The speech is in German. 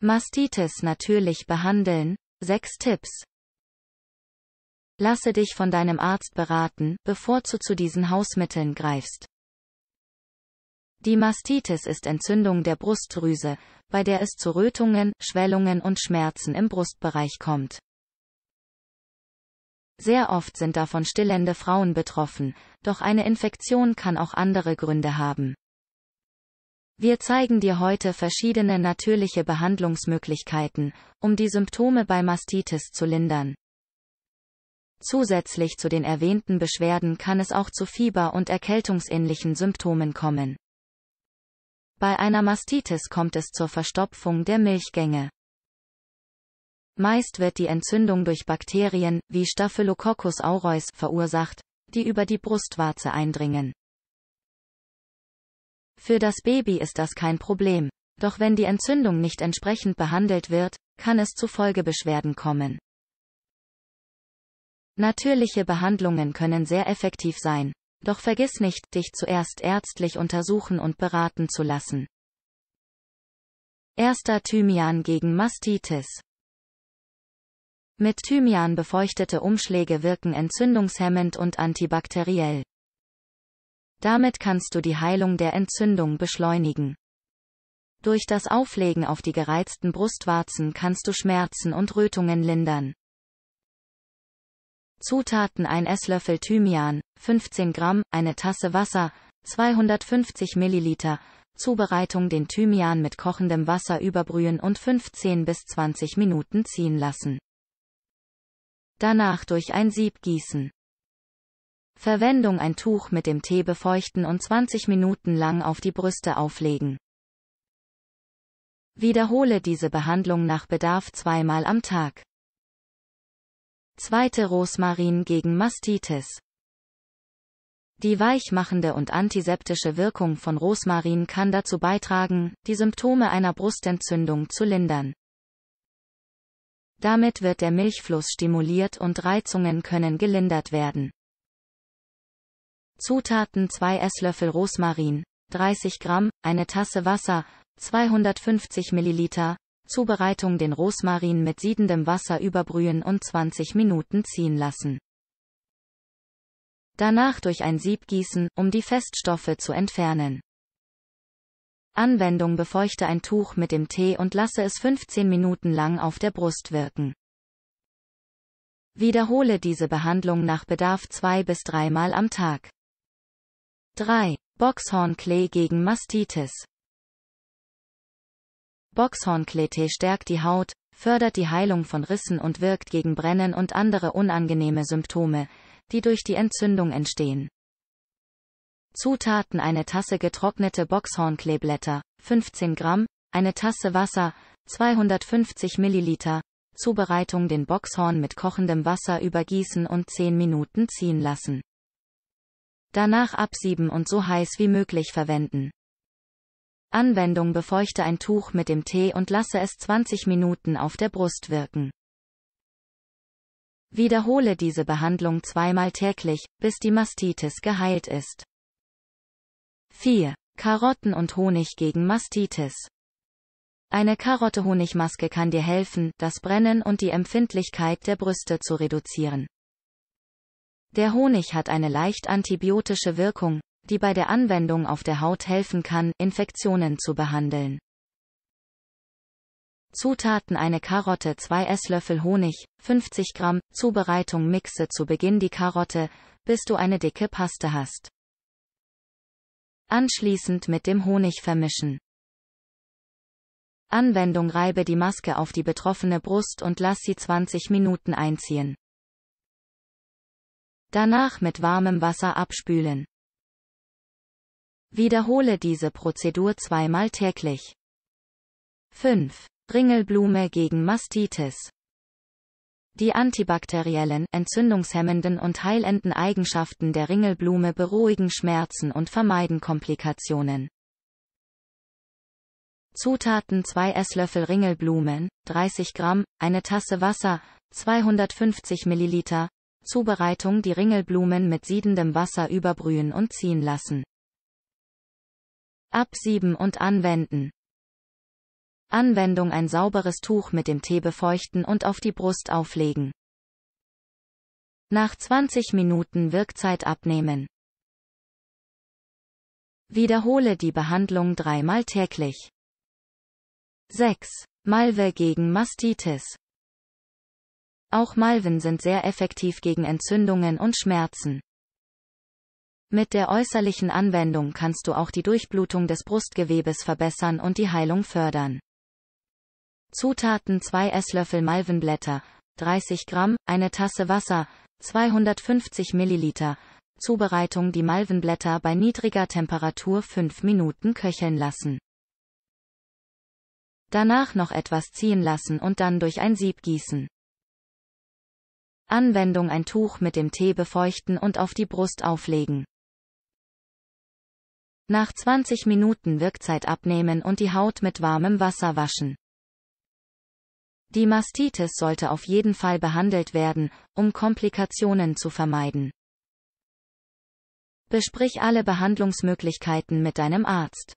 Mastitis natürlich behandeln. 6 Tipps. Lasse dich von deinem Arzt beraten, bevor du zu diesen Hausmitteln greifst. Die Mastitis ist Entzündung der Brustdrüse, bei der es zu Rötungen, Schwellungen und Schmerzen im Brustbereich kommt. Sehr oft sind davon stillende Frauen betroffen, doch eine Infektion kann auch andere Gründe haben. Wir zeigen dir heute verschiedene natürliche Behandlungsmöglichkeiten, um die Symptome bei Mastitis zu lindern. Zusätzlich zu den erwähnten Beschwerden kann es auch zu Fieber und erkältungsähnlichen Symptomen kommen. Bei einer Mastitis kommt es zur Verstopfung der Milchgänge. Meist wird die Entzündung durch Bakterien, wie Staphylococcus aureus, verursacht, die über die Brustwarze eindringen. Für das Baby ist das kein Problem. Doch wenn die Entzündung nicht entsprechend behandelt wird, kann es zu Folgebeschwerden kommen. Natürliche Behandlungen können sehr effektiv sein. Doch vergiss nicht, dich zuerst ärztlich untersuchen und beraten zu lassen. Erster Thymian gegen Mastitis. Mit Thymian befeuchtete Umschläge wirken entzündungshemmend und antibakteriell. Damit kannst du die Heilung der Entzündung beschleunigen. Durch das Auflegen auf die gereizten Brustwarzen kannst du Schmerzen und Rötungen lindern. Zutaten ein Esslöffel Thymian, 15 Gramm, eine Tasse Wasser, 250 Milliliter, Zubereitung den Thymian mit kochendem Wasser überbrühen und 15 bis 20 Minuten ziehen lassen. Danach durch ein Sieb gießen. Verwendung ein Tuch mit dem Tee befeuchten und 20 Minuten lang auf die Brüste auflegen. Wiederhole diese Behandlung nach Bedarf zweimal am Tag. Zweite Rosmarin gegen Mastitis. Die weichmachende und antiseptische Wirkung von Rosmarin kann dazu beitragen, die Symptome einer Brustentzündung zu lindern. Damit wird der Milchfluss stimuliert und Reizungen können gelindert werden. Zutaten 2 Esslöffel Rosmarin, 30 Gramm, eine Tasse Wasser, 250 Milliliter. Zubereitung den Rosmarin mit siedendem Wasser überbrühen und 20 Minuten ziehen lassen. Danach durch ein Sieb gießen, um die Feststoffe zu entfernen. Anwendung befeuchte ein Tuch mit dem Tee und lasse es 15 Minuten lang auf der Brust wirken. Wiederhole diese Behandlung nach Bedarf zwei bis dreimal am Tag. 3. Boxhornklee gegen Mastitis. Boxhornklee-Tee stärkt die Haut, fördert die Heilung von Rissen und wirkt gegen Brennen und andere unangenehme Symptome, die durch die Entzündung entstehen. Zutaten eine Tasse getrocknete Boxhornkleeblätter, 15 Gramm, eine Tasse Wasser, 250 Milliliter, Zubereitung den Boxhorn mit kochendem Wasser übergießen und 10 Minuten ziehen lassen. Danach absieben und so heiß wie möglich verwenden. Anwendung befeuchte ein Tuch mit dem Tee und lasse es 20 Minuten auf der Brust wirken. Wiederhole diese Behandlung zweimal täglich, bis die Mastitis geheilt ist. 4. Karotten und Honig gegen Mastitis. Eine Karotte-Honigmaske kann dir helfen, das Brennen und die Empfindlichkeit der Brüste zu reduzieren. Der Honig hat eine leicht antibiotische Wirkung, die bei der Anwendung auf der Haut helfen kann, Infektionen zu behandeln. Zutaten eine Karotte 2 Esslöffel Honig, 50 Gramm, Zubereitung mixe zu Beginn die Karotte, bis du eine dicke Paste hast. Anschließend mit dem Honig vermischen. Anwendung reibe die Maske auf die betroffene Brust und lass sie 20 Minuten einziehen. Danach mit warmem Wasser abspülen. Wiederhole diese Prozedur zweimal täglich. 5. Ringelblume gegen Mastitis. Die antibakteriellen, entzündungshemmenden und heilenden Eigenschaften der Ringelblume beruhigen Schmerzen und vermeiden Komplikationen. Zutaten 2 Esslöffel Ringelblumen, 30 Gramm, eine Tasse Wasser, 250 Milliliter, Zubereitung die Ringelblumen mit siedendem Wasser überbrühen und ziehen lassen. Absieben und anwenden. Anwendung ein sauberes Tuch mit dem Tee befeuchten und auf die Brust auflegen. Nach 20 Minuten Wirkzeit abnehmen. Wiederhole die Behandlung dreimal täglich. 6. Malve gegen Mastitis auch Malven sind sehr effektiv gegen Entzündungen und Schmerzen. Mit der äußerlichen Anwendung kannst du auch die Durchblutung des Brustgewebes verbessern und die Heilung fördern. Zutaten 2 Esslöffel Malvenblätter, 30 Gramm, eine Tasse Wasser, 250 Milliliter. Zubereitung Die Malvenblätter bei niedriger Temperatur 5 Minuten köcheln lassen. Danach noch etwas ziehen lassen und dann durch ein Sieb gießen. Anwendung ein Tuch mit dem Tee befeuchten und auf die Brust auflegen. Nach 20 Minuten Wirkzeit abnehmen und die Haut mit warmem Wasser waschen. Die Mastitis sollte auf jeden Fall behandelt werden, um Komplikationen zu vermeiden. Besprich alle Behandlungsmöglichkeiten mit deinem Arzt.